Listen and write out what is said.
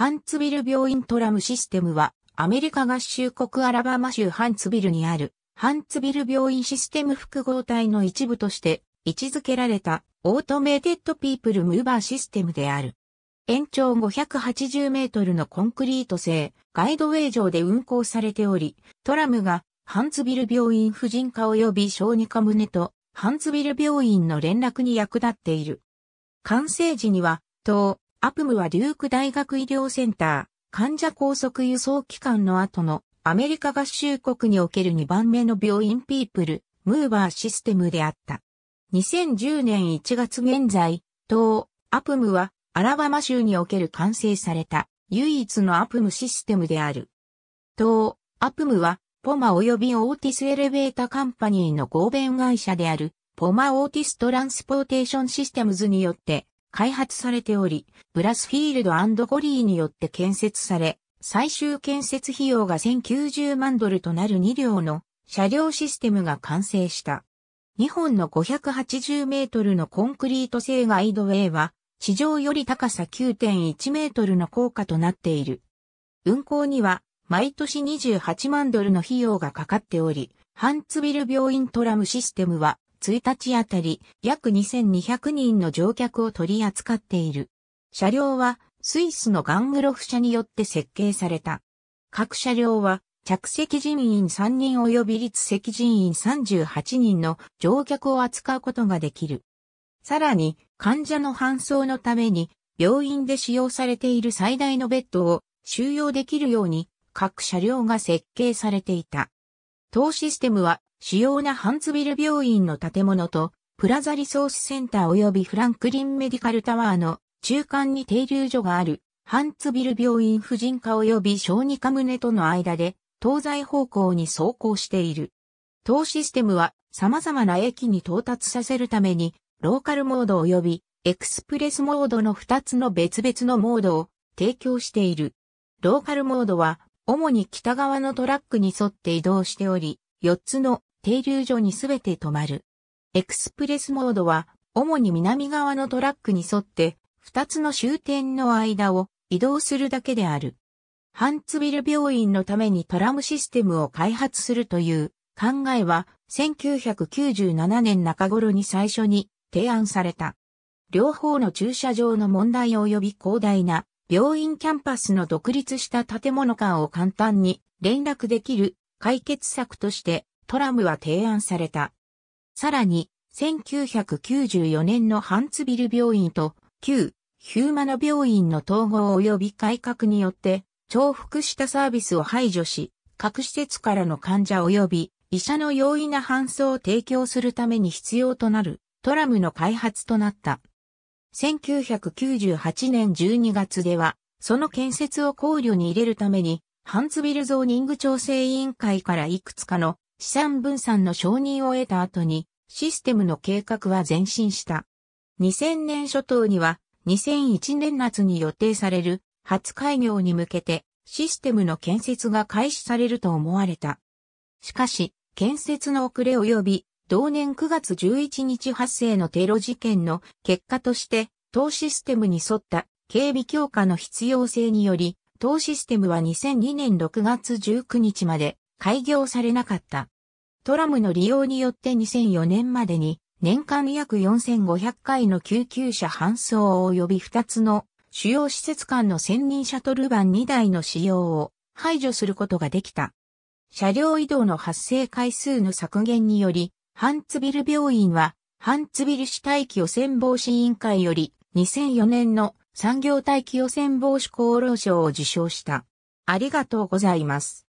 ハンツビル病院トラムシステムは、アメリカ合衆国アラバマ州ハンツビルにある、ハンツビル病院システム複合体の一部として位置づけられたオートメーテッドピープルムーバーシステムである。延長580メートルのコンクリート製ガイドウェイ上で運行されており、トラムがハンツビル病院婦人科及び小児科胸とハンツビル病院の連絡に役立っている。完成時には、当アプムはデューク大学医療センター、患者高速輸送機関の後のアメリカ合衆国における2番目の病院ピープル、ムーバーシステムであった。2010年1月現在、当アプムはアラバマ州における完成された唯一のアプムシステムである。当アプムはポマ及びオーティスエレベータカンパニーの合弁会社であるポマオーティストランスポーテーションシステムズによって開発されており、ブラスフィールドゴリーによって建設され、最終建設費用が1090万ドルとなる2両の車両システムが完成した。2本の580メートルのコンクリート製ガイドウェイは、地上より高さ9.1メートルの高架となっている。運行には、毎年28万ドルの費用がかかっており、ハンツビル病院トラムシステムは、1日あたり約2200人の乗客を取り扱っている。車両はスイスのガングロフ社によって設計された。各車両は着席人員3人及び立席人員38人の乗客を扱うことができる。さらに患者の搬送のために病院で使用されている最大のベッドを収容できるように各車両が設計されていた。当システムは主要なハンツビル病院の建物と、プラザリソースセンター及びフランクリンメディカルタワーの中間に停留所がある、ハンツビル病院婦人科及び小児科棟との間で、東西方向に走行している。当システムは様々な駅に到達させるために、ローカルモード及びエクスプレスモードの2つの別々のモードを提供している。ローカルモードは、主に北側のトラックに沿って移動しており、4つの停留所にすべて止まる。エクスプレスモードは、主に南側のトラックに沿って、二つの終点の間を移動するだけである。ハンツビル病院のためにトラムシステムを開発するという考えは、1997年中頃に最初に提案された。両方の駐車場の問題及び広大な病院キャンパスの独立した建物間を簡単に連絡できる解決策としてトラムは提案された。さらに、1994年のハンツビル病院と旧ヒューマノ病院の統合及び改革によって重複したサービスを排除し、各施設からの患者及び医者の容易な搬送を提供するために必要となるトラムの開発となった。1998年12月では、その建設を考慮に入れるために、ハンツビルゾーニング調整委員会からいくつかの資産分散の承認を得た後に、システムの計画は前進した。2000年初頭には、2001年夏に予定される初開業に向けてシステムの建設が開始されると思われた。しかし、建設の遅れ及び、同年9月11日発生のテロ事件の結果として、当システムに沿った警備強化の必要性により、当システムは2002年6月19日まで開業されなかった。トラムの利用によって2004年までに年間約4500回の救急車搬送及び2つの主要施設間の専任シャトルバン2台の使用を排除することができた。車両移動の発生回数の削減により、ハンツビル病院は、ハンツビル市大気汚染防止委員会より、2004年の産業大気汚染防止厚労省を受賞した。ありがとうございます。